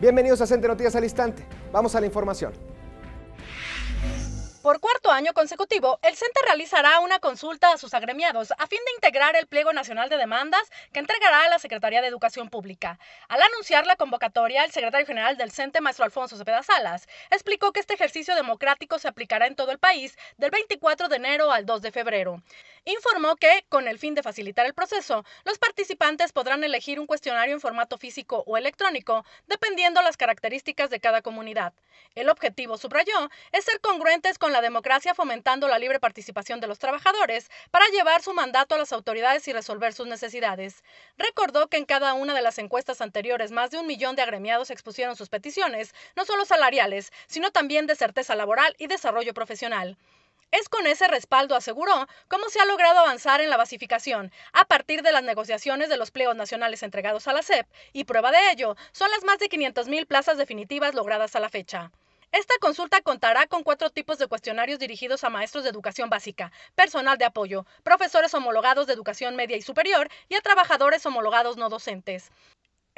Bienvenidos a Cente Noticias al Instante. Vamos a la información. Por cuarto año consecutivo, el CENTE realizará una consulta a sus agremiados a fin de integrar el pliego nacional de demandas que entregará a la Secretaría de Educación Pública. Al anunciar la convocatoria, el secretario general del CENTE, maestro Alfonso Cepeda Salas, explicó que este ejercicio democrático se aplicará en todo el país del 24 de enero al 2 de febrero informó que, con el fin de facilitar el proceso, los participantes podrán elegir un cuestionario en formato físico o electrónico, dependiendo las características de cada comunidad. El objetivo, subrayó, es ser congruentes con la democracia fomentando la libre participación de los trabajadores para llevar su mandato a las autoridades y resolver sus necesidades. Recordó que en cada una de las encuestas anteriores más de un millón de agremiados expusieron sus peticiones, no solo salariales, sino también de certeza laboral y desarrollo profesional. Es con ese respaldo, aseguró, cómo se ha logrado avanzar en la basificación a partir de las negociaciones de los pleos nacionales entregados a la SEP y prueba de ello son las más de 500.000 plazas definitivas logradas a la fecha. Esta consulta contará con cuatro tipos de cuestionarios dirigidos a maestros de educación básica, personal de apoyo, profesores homologados de educación media y superior y a trabajadores homologados no docentes.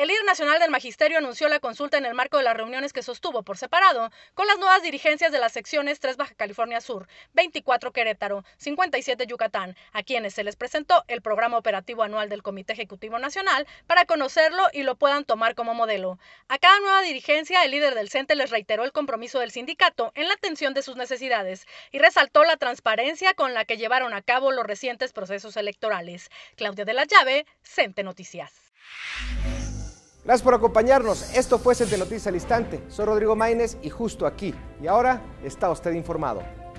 El líder nacional del magisterio anunció la consulta en el marco de las reuniones que sostuvo por separado con las nuevas dirigencias de las secciones 3 Baja California Sur, 24 Querétaro, 57 Yucatán, a quienes se les presentó el programa operativo anual del Comité Ejecutivo Nacional para conocerlo y lo puedan tomar como modelo. A cada nueva dirigencia, el líder del CENTE les reiteró el compromiso del sindicato en la atención de sus necesidades y resaltó la transparencia con la que llevaron a cabo los recientes procesos electorales. Claudia de la Llave, CENTE Noticias. Gracias por acompañarnos. Esto fue Sente de Noticias al Instante. Soy Rodrigo Maínez y justo aquí. Y ahora está usted informado.